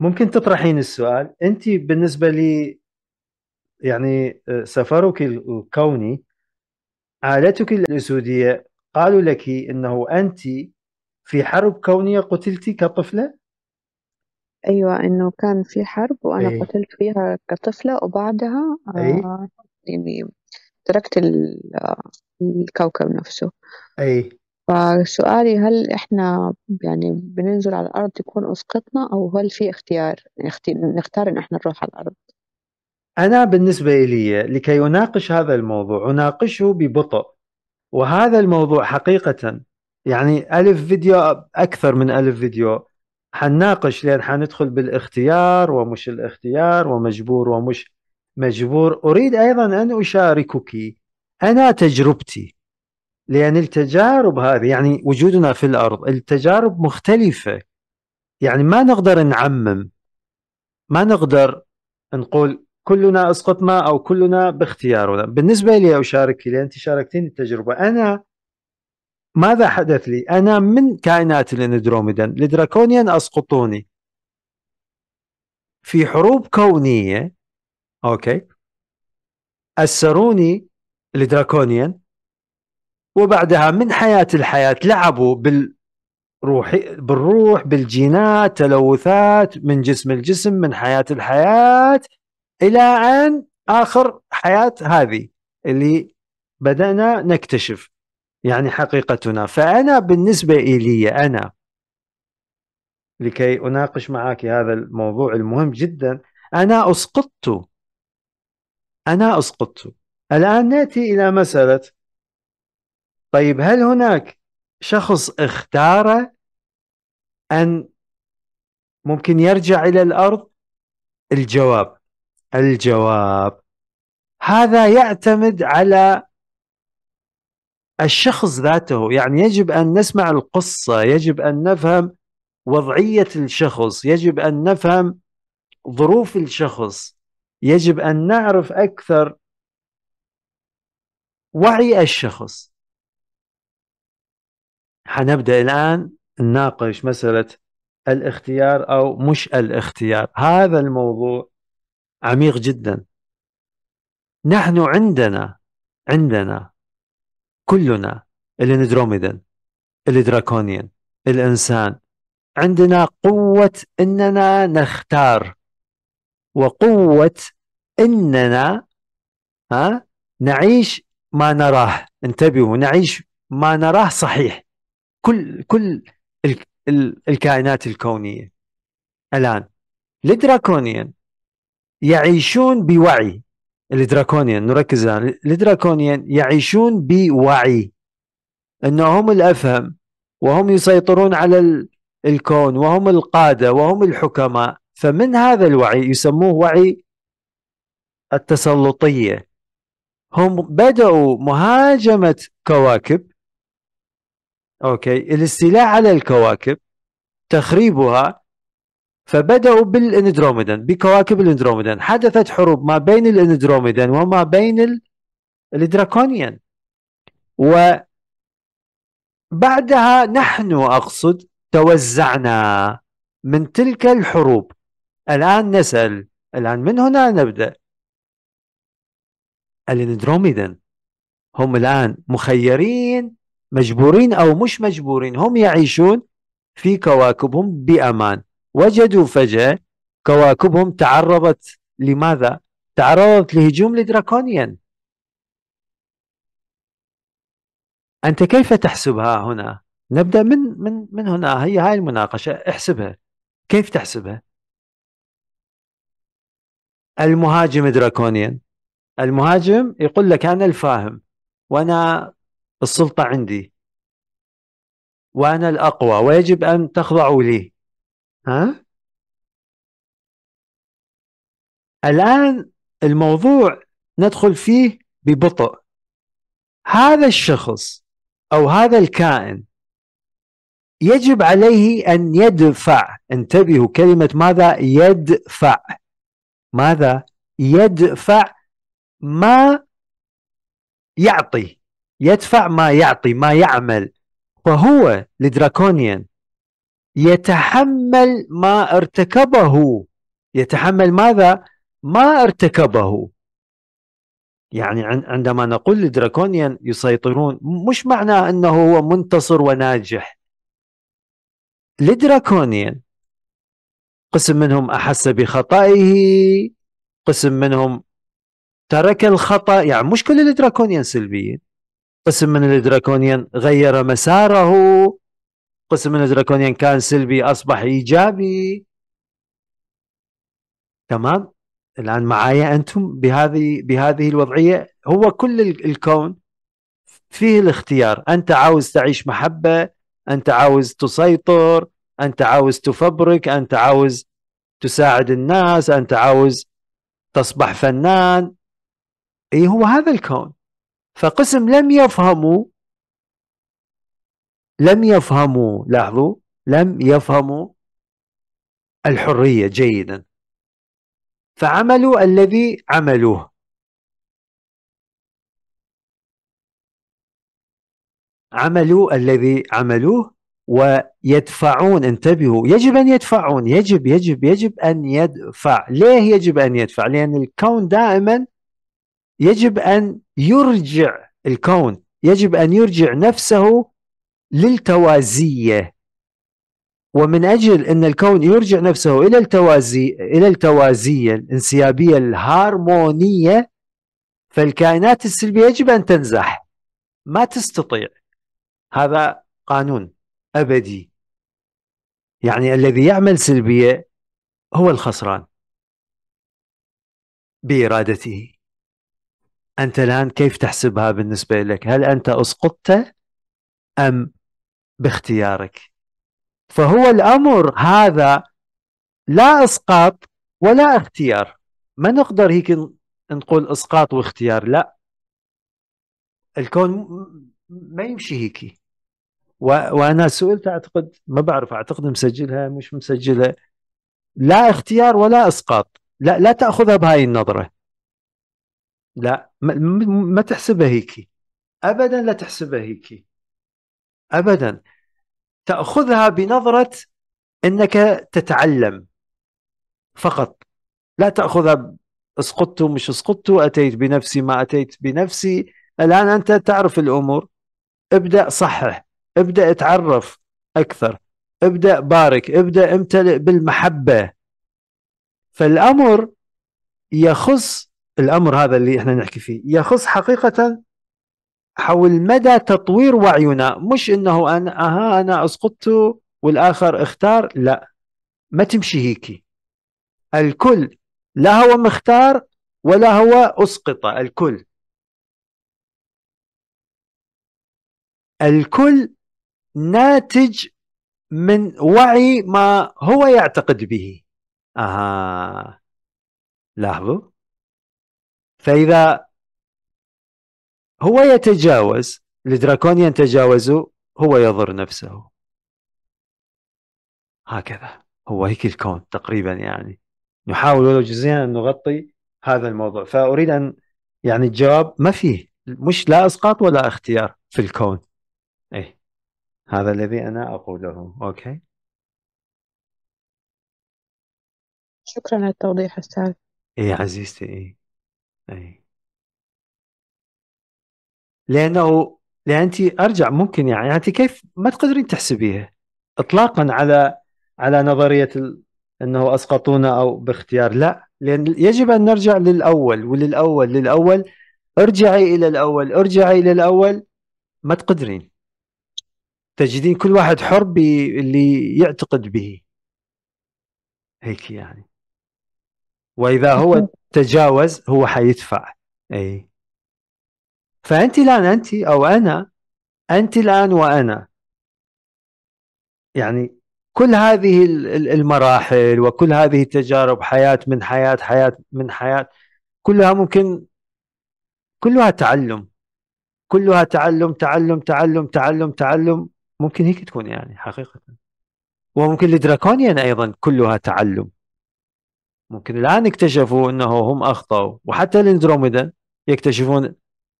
ممكن تطرحين السؤال انت بالنسبه لي يعني آه، سفرك الكوني عائلتك الاسوديه قالوا لك انه انت في حرب كونيه قتلتي كطفله ايوه انه كان في حرب وانا أي. قتلت فيها كطفله وبعدها أي. آه إيه. يعني تركت آه، الكوكب نفسه اي فسؤالي هل إحنا يعني بننزل على الأرض يكون أسقطنا أو هل في اختيار نختار إن إحنا نروح على الأرض؟ أنا بالنسبة لي لكي أناقش هذا الموضوع أناقشه ببطء وهذا الموضوع حقيقة يعني ألف فيديو أكثر من ألف فيديو حنناقش لأن حندخل بالاختيار ومش الاختيار ومجبور ومش مجبور أريد أيضا أن أشاركك أنا تجربتي لأن التجارب هذه يعني وجودنا في الأرض التجارب مختلفة يعني ما نقدر نعمم ما نقدر نقول كلنا اسقطنا او كلنا باختيارنا بالنسبه لي اشارك لي انت شاركتيني التجربه انا ماذا حدث لي انا من كائنات الاندروميدا الدراكونيان اسقطوني في حروب كونيه اوكي اسروني الدراكونيان وبعدها من حياه الحياه لعبوا بالروح بالروح بالجينات تلوثات من جسم الجسم من حياه الحياه الى ان اخر حياه هذه اللي بدانا نكتشف يعني حقيقتنا فانا بالنسبه الي انا لكي اناقش معك هذا الموضوع المهم جدا انا اسقطت انا اسقطت الان ناتي الى مساله طيب هل هناك شخص اختار أن ممكن يرجع إلى الأرض الجواب الجواب هذا يعتمد على الشخص ذاته يعني يجب أن نسمع القصة يجب أن نفهم وضعية الشخص يجب أن نفهم ظروف الشخص يجب أن نعرف أكثر وعي الشخص حنبدأ الآن نناقش مسألة الاختيار أو مش الاختيار هذا الموضوع عميق جدا نحن عندنا عندنا كلنا الاندروميدان الدراكونيان الإنسان عندنا قوة إننا نختار وقوة إننا ها نعيش ما نراه انتبهوا نعيش ما نراه صحيح كل كل الكائنات الكونيه الان الدراكونيان يعيشون بوعي الدراكونيان نركز الان الدراكونيان يعيشون بوعي انهم هم الافهم وهم يسيطرون على الكون وهم القاده وهم الحكماء فمن هذا الوعي يسموه وعي التسلطيه هم بداوا مهاجمه كواكب أوكي الاستيلاء على الكواكب تخريبها فبدأوا بالإندروميدان بكواكب الإندروميدان حدثت حروب ما بين الإندروميدان وما بين الدراكونيان وبعدها نحن أقصد توزعنا من تلك الحروب الآن نسأل الآن من هنا نبدأ الإندروميدان هم الآن مخيرين مجبورين أو مش مجبورين هم يعيشون في كواكبهم بأمان وجدوا فجأة كواكبهم تعرضت لماذا؟ تعرضت لهجوم الدراكونيان أنت كيف تحسبها هنا؟ نبدأ من من من هنا هي هاي المناقشة احسبها كيف تحسبها؟ المهاجم دراكونيان المهاجم يقول لك أنا الفاهم وأنا السلطة عندي وأنا الأقوى ويجب أن تخضعوا لي ها؟ الآن الموضوع ندخل فيه ببطء هذا الشخص أو هذا الكائن يجب عليه أن يدفع انتبهوا كلمة ماذا يدفع ماذا يدفع ما يعطي يدفع ما يعطي ما يعمل فهو لدراكونيان يتحمل ما ارتكبه يتحمل ماذا؟ ما ارتكبه يعني عندما نقول لدراكونيان يسيطرون مش معناه انه هو منتصر وناجح لدراكونيان قسم منهم احس بخطئه قسم منهم ترك الخطا يعني مش كل الدراكونيان سلبيين قسم من الدراكونيان غير مساره قسم من الدراكونيان كان سلبي أصبح إيجابي تمام الآن معايا أنتم بهذه بهذه الوضعية هو كل الكون فيه الاختيار أنت عاوز تعيش محبة أنت عاوز تسيطر أنت عاوز تفبرك أنت عاوز تساعد الناس أنت عاوز تصبح فنان اي هو هذا الكون فقسم لم يفهموا لم يفهموا لاحظوا لم يفهموا الحرية جيدا فعملوا الذي عملوه عملوا الذي عملوه ويدفعون انتبهوا يجب أن يدفعون يجب يجب يجب أن يدفع ليه يجب أن يدفع لأن الكون دائما يجب أن يرجع الكون يجب أن يرجع نفسه للتوازية ومن أجل أن الكون يرجع نفسه إلى التوازي إلى التوازية الانسيابية الهارمونية فالكائنات السلبية يجب أن تنزح ما تستطيع هذا قانون أبدي يعني الذي يعمل سلبية هو الخسران بإرادته انت الان كيف تحسبها بالنسبه لك؟ هل انت اسقطت ام باختيارك؟ فهو الامر هذا لا اسقاط ولا اختيار ما نقدر هيك نقول اسقاط واختيار لا الكون ما يمشي هيك و... وانا سئلت اعتقد ما بعرف اعتقد مسجلها مش مسجله لا اختيار ولا اسقاط لا لا تاخذها بهاي النظره لا ما, ما تحسبها هيك ابدا لا تحسبها هيك ابدا تاخذها بنظره انك تتعلم فقط لا تاخذها اسقطت مش اسقطت اتيت بنفسي ما اتيت بنفسي الان انت تعرف الامور ابدا صحح ابدا اتعرف اكثر ابدا بارك ابدا امتلئ بالمحبه فالامر يخص الامر هذا اللي احنا نحكي فيه يخص حقيقه حول مدى تطوير وعينا مش انه انا اها انا اسقطت والاخر اختار لا ما تمشي هيك الكل لا هو مختار ولا هو اسقط الكل الكل ناتج من وعي ما هو يعتقد به اها لاحظوا فاذا هو يتجاوز الدراكونيان تجاوزوا هو يضر نفسه هكذا هو هيك الكون تقريبا يعني نحاول ولو جزئيا ان نغطي هذا الموضوع فاريد ان يعني الجواب ما فيه مش لا اسقاط ولا اختيار في الكون اي هذا الذي انا اقوله اوكي شكرا على التوضيح استاذ اي عزيزتي اي اي لانه لان انت ارجع ممكن يعني،, يعني انت كيف ما تقدرين تحسبيها اطلاقا على على نظريه ال... انه اسقطونا او باختيار لا لان يجب ان نرجع للاول وللاول للاول ارجعي الى الاول ارجعي الى الاول ما تقدرين تجدين كل واحد حر باللي يعتقد به هيك يعني واذا هو تجاوز هو حيدفع اي فانت الان انت او انا انت الان وانا يعني كل هذه المراحل وكل هذه التجارب حياه من حياه حياه من حياه كلها ممكن كلها تعلم كلها تعلم تعلم تعلم تعلم تعلم ممكن هيك تكون يعني حقيقه وممكن الدراكونيان ايضا كلها تعلم ممكن الآن اكتشفوا أنه هم أخطأوا وحتى الاندروميدا يكتشفون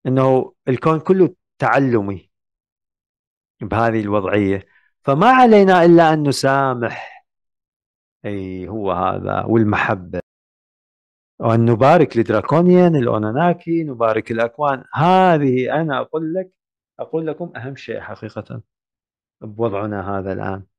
أنه الكون كله تعلمي بهذه الوضعية فما علينا إلا أن نسامح أي هو هذا والمحبة وأن نبارك لدراكونيان الأوناناكي نبارك الأكوان هذه أنا أقول لك أقول لكم أهم شيء حقيقة بوضعنا هذا الآن